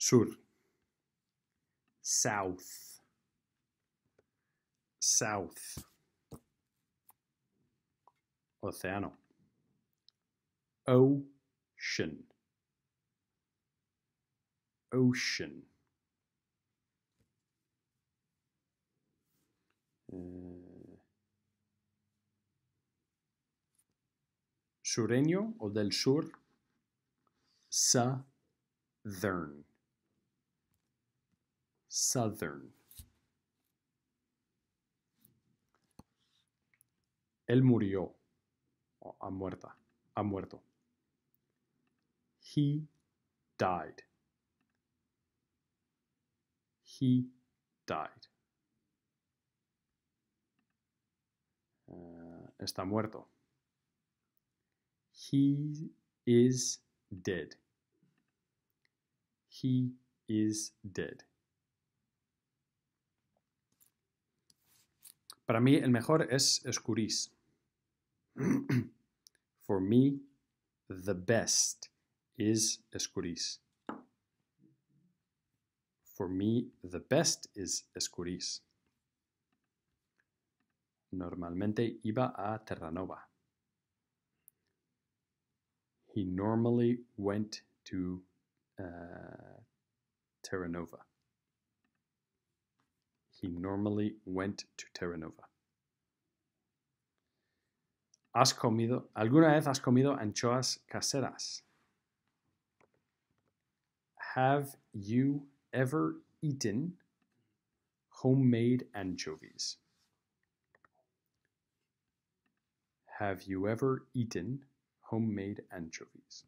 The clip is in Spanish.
Sur. South. South. Océano. Ocean. Ocean. Eh, sureño o del sur. Southern. Southern. Él murió. Oh, ha muerta. Ha muerto. He died. He died. Eh, está muerto. He is dead. He is dead. Para mí el mejor es Escuris. For me, the best is Escuris. For me, the best is Escuris. Normalmente iba a Terranova. He normally went to uh, Terranova he normally went to Terranova. ¿Has comido, alguna vez has comido anchoas caseras? Have you ever eaten homemade anchovies? Have you ever eaten homemade anchovies?